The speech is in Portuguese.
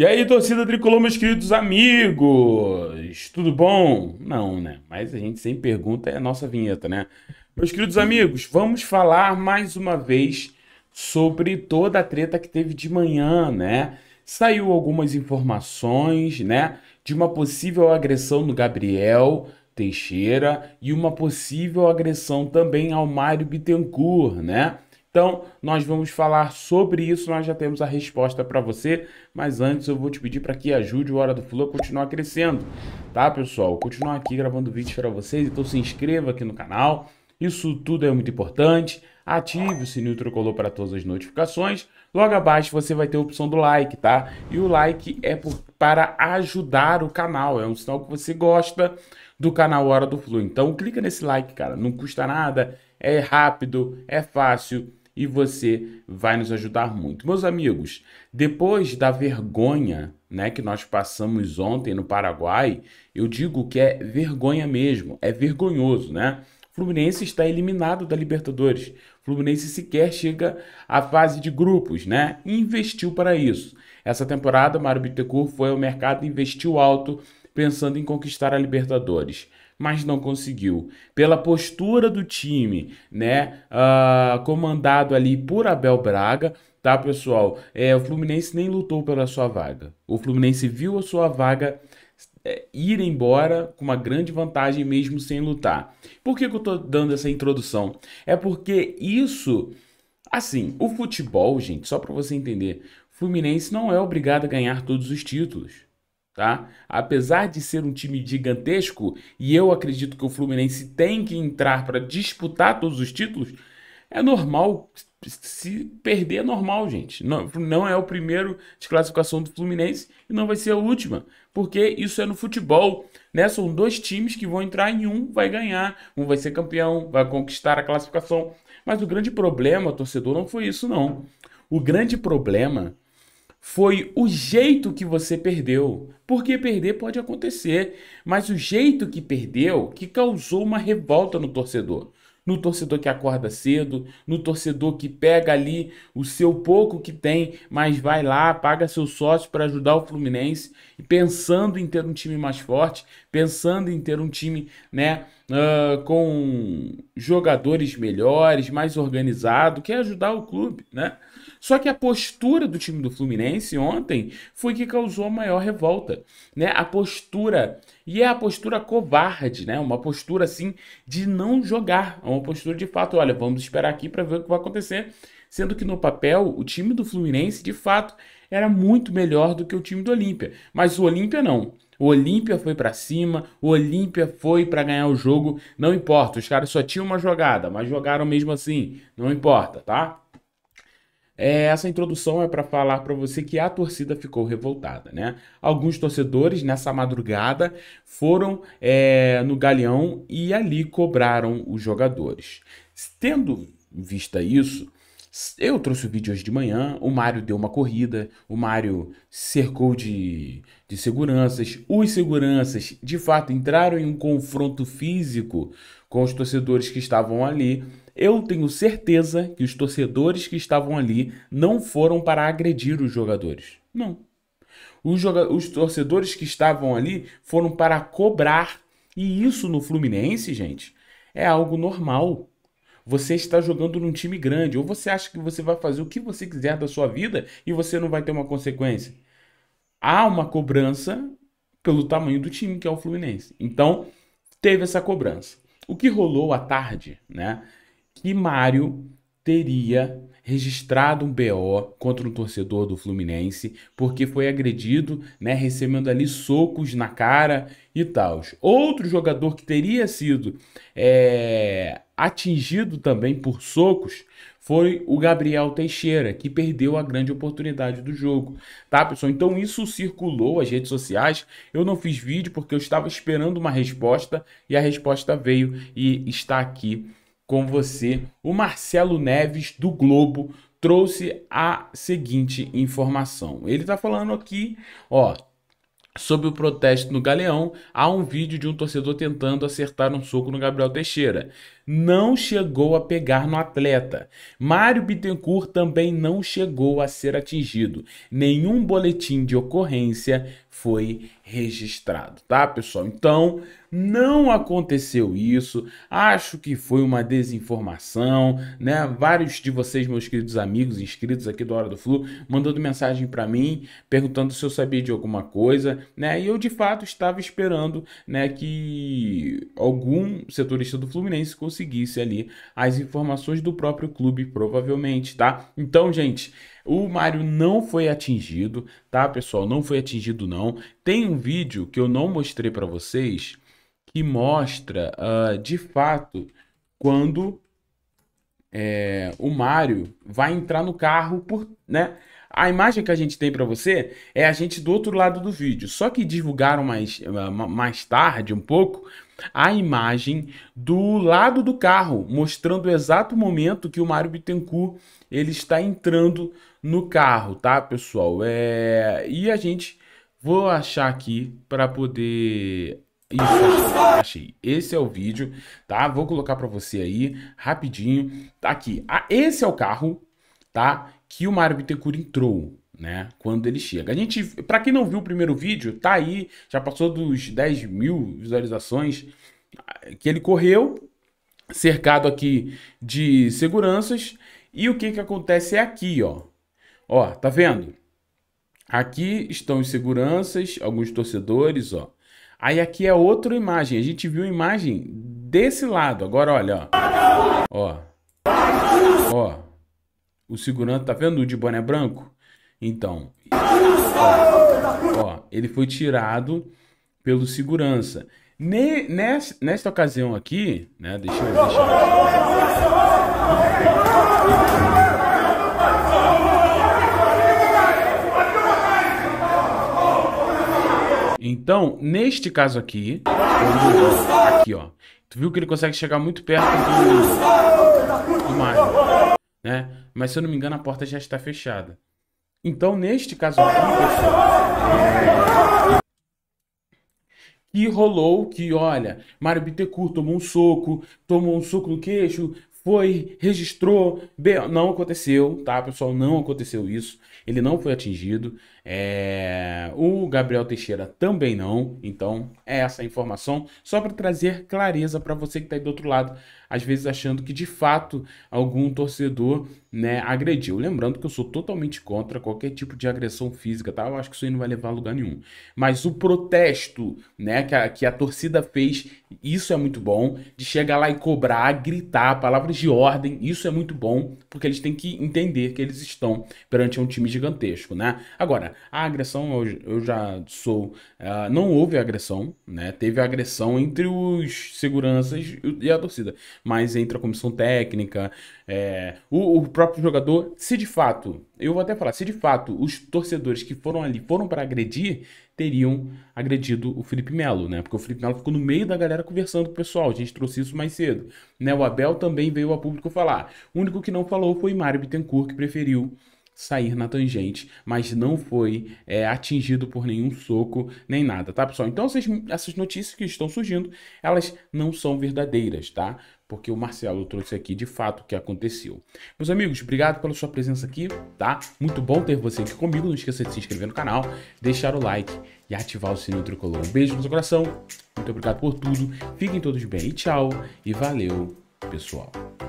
E aí, torcida tricolor, meus queridos amigos, tudo bom? Não, né? Mas a gente sempre pergunta, é a nossa vinheta, né? Meus queridos amigos, vamos falar mais uma vez sobre toda a treta que teve de manhã, né? Saiu algumas informações, né? De uma possível agressão no Gabriel Teixeira e uma possível agressão também ao Mário Bittencourt, né? Então, nós vamos falar sobre isso, nós já temos a resposta para você, mas antes eu vou te pedir para que ajude o Hora do Flow a continuar crescendo, tá, pessoal? Continuar aqui gravando vídeos para vocês, então se inscreva aqui no canal. Isso tudo é muito importante. Ative o sininho tricolor para todas as notificações. Logo abaixo você vai ter a opção do like, tá? E o like é por, para ajudar o canal, é um sinal que você gosta do canal Hora do Flu. Então clica nesse like, cara, não custa nada, é rápido, é fácil e você vai nos ajudar muito. Meus amigos, depois da vergonha né, que nós passamos ontem no Paraguai, eu digo que é vergonha mesmo, é vergonhoso, né? Fluminense está eliminado da Libertadores. Fluminense sequer chega à fase de grupos, né? investiu para isso. Essa temporada, Mário Bittencourt foi ao mercado e investiu alto pensando em conquistar a Libertadores, mas não conseguiu. Pela postura do time, né, uh, comandado ali por Abel Braga, tá, pessoal? É, o Fluminense nem lutou pela sua vaga. O Fluminense viu a sua vaga é, ir embora com uma grande vantagem mesmo sem lutar. Por que, que eu tô dando essa introdução? É porque isso, assim, o futebol, gente, só para você entender, Fluminense não é obrigado a ganhar todos os títulos tá? Apesar de ser um time gigantesco, e eu acredito que o Fluminense tem que entrar para disputar todos os títulos, é normal se perder é normal, gente. Não, não é o primeiro de classificação do Fluminense e não vai ser a última, porque isso é no futebol, né? São dois times que vão entrar em um, vai ganhar, um vai ser campeão, vai conquistar a classificação. Mas o grande problema, torcedor, não foi isso não. O grande problema foi o jeito que você perdeu. Porque perder pode acontecer, mas o jeito que perdeu que causou uma revolta no torcedor. No torcedor que acorda cedo, no torcedor que pega ali o seu pouco que tem, mas vai lá, paga seu sócio para ajudar o Fluminense, pensando em ter um time mais forte, pensando em ter um time, né, uh, com jogadores melhores, mais organizado, quer ajudar o clube, né? Só que a postura do time do Fluminense ontem foi que causou a maior revolta, né? A postura, e é a postura covarde, né? Uma postura assim de não jogar, é uma postura de fato, olha, vamos esperar aqui para ver o que vai acontecer, sendo que no papel o time do Fluminense de fato era muito melhor do que o time do Olímpia. Mas o Olímpia não. O Olímpia foi para cima, o Olímpia foi para ganhar o jogo, não importa. Os caras só tinham uma jogada, mas jogaram mesmo assim, não importa, tá? É, essa introdução é para falar para você que a torcida ficou revoltada, né? Alguns torcedores nessa madrugada foram é, no galeão e ali cobraram os jogadores. Tendo vista isso, eu trouxe o vídeo hoje de manhã, o Mário deu uma corrida, o Mário cercou de, de seguranças, os seguranças de fato entraram em um confronto físico com os torcedores que estavam ali. Eu tenho certeza que os torcedores que estavam ali não foram para agredir os jogadores. Não. Os, joga os torcedores que estavam ali foram para cobrar. E isso no Fluminense, gente, é algo normal. Você está jogando num time grande, ou você acha que você vai fazer o que você quiser da sua vida e você não vai ter uma consequência. Há uma cobrança pelo tamanho do time que é o Fluminense. Então, teve essa cobrança. O que rolou à tarde, né? Que Mário teria registrado um BO contra um torcedor do Fluminense porque foi agredido, né, recebendo ali socos na cara e tal. Outro jogador que teria sido é, atingido também por socos foi o Gabriel Teixeira, que perdeu a grande oportunidade do jogo, tá, pessoal? Então isso circulou as redes sociais. Eu não fiz vídeo porque eu estava esperando uma resposta e a resposta veio e está aqui com você. O Marcelo Neves do Globo trouxe a seguinte informação. Ele está falando aqui, ó, sobre o protesto no Galeão, há um vídeo de um torcedor tentando acertar um soco no Gabriel Teixeira não chegou a pegar no atleta. Mário Bittencourt também não chegou a ser atingido. Nenhum boletim de ocorrência foi registrado, tá, pessoal? Então, não aconteceu isso. Acho que foi uma desinformação, né? Vários de vocês, meus queridos amigos inscritos aqui do Hora do Flu, mandando mensagem para mim, perguntando se eu sabia de alguma coisa, né? E eu de fato estava esperando, né, que algum setorista do Fluminense conseguisse conseguisse ali as informações do próprio clube, provavelmente, tá? Então, gente, o Mário não foi atingido, tá, pessoal? Não foi atingido, não. Tem um vídeo que eu não mostrei para vocês que mostra, uh, de fato, quando é, o Mário vai entrar no carro por, né? A imagem que a gente tem para você é a gente do outro lado do vídeo, só que divulgaram mais, eh, mais tarde um pouco a imagem do lado do carro, mostrando o exato momento que o Mário Bittencourt ele está entrando no carro, tá, pessoal? É... E a gente vou achar aqui para poder isso, achei. Esse é o vídeo, tá? Vou colocar para você aí rapidinho. Tá aqui. Ah, esse é o carro, tá? Que o Mário Bittencourt entrou, né? Quando ele chega. A gente, para quem não viu o primeiro vídeo, tá aí, já passou dos 10 mil visualizações eh, que ele correu, cercado aqui de seguranças. E o que que acontece é aqui, ó. Ó, tá vendo? Aqui estão os seguranças, alguns torcedores, ó. Aí aqui é outra imagem. A gente viu a imagem desse lado. Agora olha, ó. Ó. Ó. O segurança, tá vendo o de boné branco? Então, ó, ó, ele foi tirado pelo segurança. Ne, nessa, nesta ocasião aqui, né? Deixa eu ver. Então, neste caso aqui, aqui ó, tu viu que ele consegue chegar muito perto do, do Mario né? Mas se eu não me engano, a porta já está fechada. Então, neste caso aqui, que rolou que, olha, Mário Bittencourt tomou um soco, tomou um soco no queixo, foi, registrou, não aconteceu, tá, pessoal? Não aconteceu isso. Ele não foi atingido. É, o Gabriel Teixeira também não. Então, é essa a informação. Só para trazer clareza para você que está aí do outro lado, às vezes achando que de fato algum torcedor né, agrediu. Lembrando que eu sou totalmente contra qualquer tipo de agressão física, tá? Eu acho que isso aí não vai levar a lugar nenhum. Mas o protesto né, que, a, que a torcida fez, isso é muito bom. De chegar lá e cobrar, gritar, palavras de ordem, isso é muito bom, porque eles têm que entender que eles estão perante um time gigantesco, né? Agora, a agressão eu, eu já sou. Uh, não houve agressão, né? Teve agressão entre os seguranças e a torcida, mas entre a comissão técnica, é, o, o próprio jogador. Se de fato, eu vou até falar, se de fato os torcedores que foram ali foram para agredir, teriam agredido o Felipe Melo, né? Porque o Felipe Melo ficou no meio da galera conversando com o pessoal. A gente trouxe isso mais cedo, né? O Abel também veio a público falar. O único que não falou foi Mário Bittencourt, que preferiu sair na tangente, mas não foi é, atingido por nenhum soco nem nada, tá, pessoal? Então, essas, essas notícias que estão surgindo, elas não são verdadeiras, tá? Porque o Marcelo trouxe aqui de fato o que aconteceu. Meus amigos, obrigado pela sua presença aqui, tá? Muito bom ter você aqui comigo. Não esqueça de se inscrever no canal, deixar o like e ativar o sininho tricolor. Um beijo no seu coração, muito obrigado por tudo. Fiquem todos bem, tchau e valeu, pessoal.